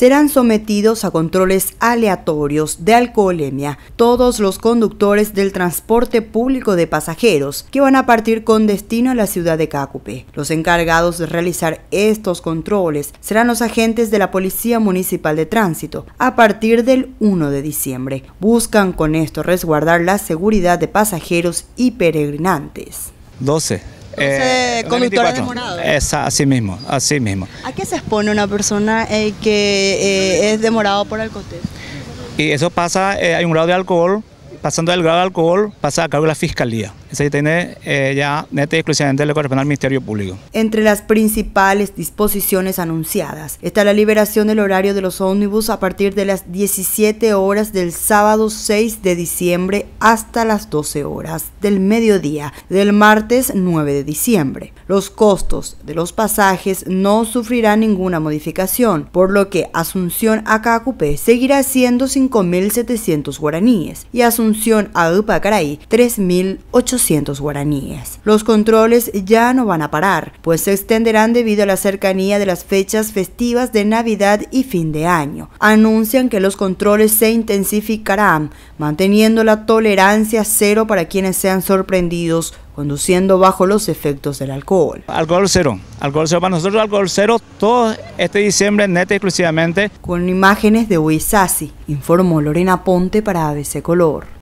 serán sometidos a controles aleatorios de alcoholemia todos los conductores del transporte público de pasajeros que van a partir con destino a la ciudad de Cácupe. Los encargados de realizar estos controles serán los agentes de la Policía Municipal de Tránsito a partir del 1 de diciembre. Buscan con esto resguardar la seguridad de pasajeros y peregrinantes. 12. Eh, Entonces, eh, es Esa, así mismo, así mismo. ¿A qué se expone una persona eh, que eh, es demorado por alcohol? Y eso pasa, hay un grado de alcohol, pasando del grado de alcohol, pasa a cargo de la fiscalía se tiene eh, ya neta exclusivamente el corresponde al Ministerio Público. Entre las principales disposiciones anunciadas está la liberación del horario de los ómnibus a partir de las 17 horas del sábado 6 de diciembre hasta las 12 horas del mediodía del martes 9 de diciembre. Los costos de los pasajes no sufrirán ninguna modificación, por lo que Asunción a Cacupé e seguirá siendo 5.700 guaraníes y Asunción a Upacaraí 3.800. 200 guaraníes. Los controles ya no van a parar, pues se extenderán debido a la cercanía de las fechas festivas de Navidad y fin de año. Anuncian que los controles se intensificarán, manteniendo la tolerancia cero para quienes sean sorprendidos conduciendo bajo los efectos del alcohol. Alcohol cero, alcohol cero para nosotros, alcohol cero todo este diciembre neta exclusivamente. Con imágenes de Uisasi, informó Lorena Ponte para ABC Color.